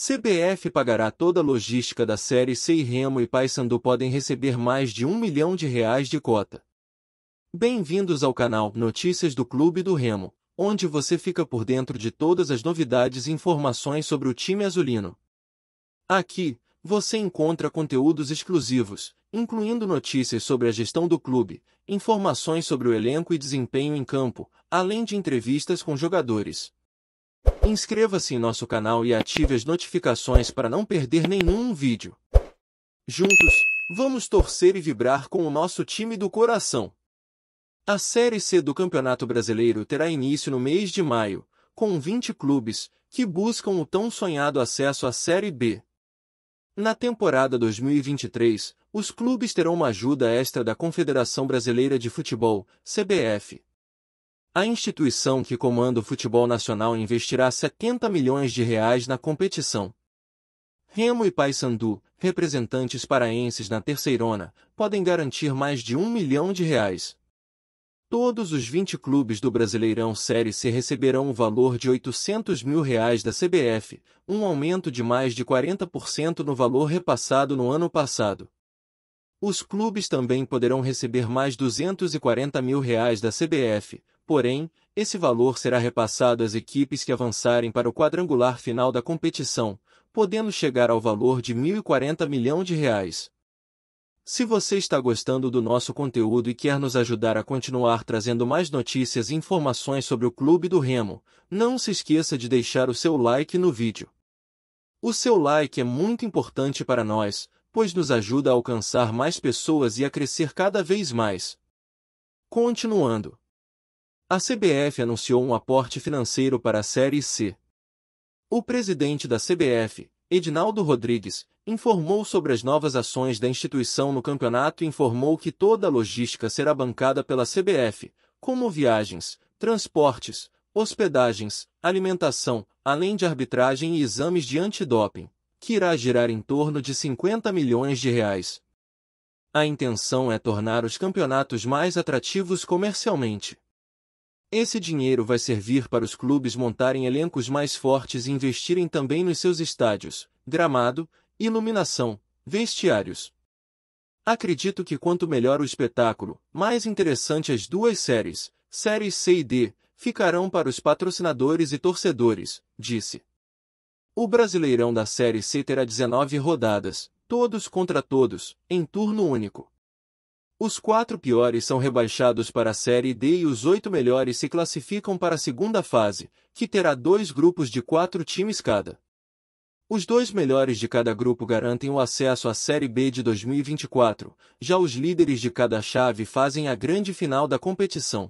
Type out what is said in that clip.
CBF pagará toda a logística da Série C e Remo e Paysandu podem receber mais de um milhão de reais de cota. Bem-vindos ao canal Notícias do Clube do Remo, onde você fica por dentro de todas as novidades e informações sobre o time azulino. Aqui, você encontra conteúdos exclusivos, incluindo notícias sobre a gestão do clube, informações sobre o elenco e desempenho em campo, além de entrevistas com jogadores. Inscreva-se em nosso canal e ative as notificações para não perder nenhum vídeo. Juntos, vamos torcer e vibrar com o nosso time do coração. A Série C do Campeonato Brasileiro terá início no mês de maio, com 20 clubes que buscam o tão sonhado acesso à Série B. Na temporada 2023, os clubes terão uma ajuda extra da Confederação Brasileira de Futebol, CBF, a instituição que comanda o futebol nacional investirá 70 milhões de reais na competição. Remo e Paysandu, representantes paraenses na terceirona, podem garantir mais de um milhão de reais. Todos os 20 clubes do Brasileirão Série C receberão o valor de 800 mil reais da CBF, um aumento de mais de 40% no valor repassado no ano passado. Os clubes também poderão receber mais 240 mil reais da CBF, Porém, esse valor será repassado às equipes que avançarem para o quadrangular final da competição, podendo chegar ao valor de 1.040 milhões de reais. Se você está gostando do nosso conteúdo e quer nos ajudar a continuar trazendo mais notícias e informações sobre o Clube do Remo, não se esqueça de deixar o seu like no vídeo. O seu like é muito importante para nós, pois nos ajuda a alcançar mais pessoas e a crescer cada vez mais. Continuando. A CBF anunciou um aporte financeiro para a Série C. O presidente da CBF, Edinaldo Rodrigues, informou sobre as novas ações da instituição no campeonato e informou que toda a logística será bancada pela CBF, como viagens, transportes, hospedagens, alimentação, além de arbitragem e exames de antidoping, que irá girar em torno de 50 milhões de reais. A intenção é tornar os campeonatos mais atrativos comercialmente. Esse dinheiro vai servir para os clubes montarem elencos mais fortes e investirem também nos seus estádios, gramado, iluminação, vestiários. Acredito que quanto melhor o espetáculo, mais interessante as duas séries, séries C e D, ficarão para os patrocinadores e torcedores, disse. O Brasileirão da Série C terá 19 rodadas, todos contra todos, em turno único. Os quatro piores são rebaixados para a Série D e os oito melhores se classificam para a segunda fase, que terá dois grupos de quatro times cada. Os dois melhores de cada grupo garantem o acesso à Série B de 2024, já os líderes de cada chave fazem a grande final da competição.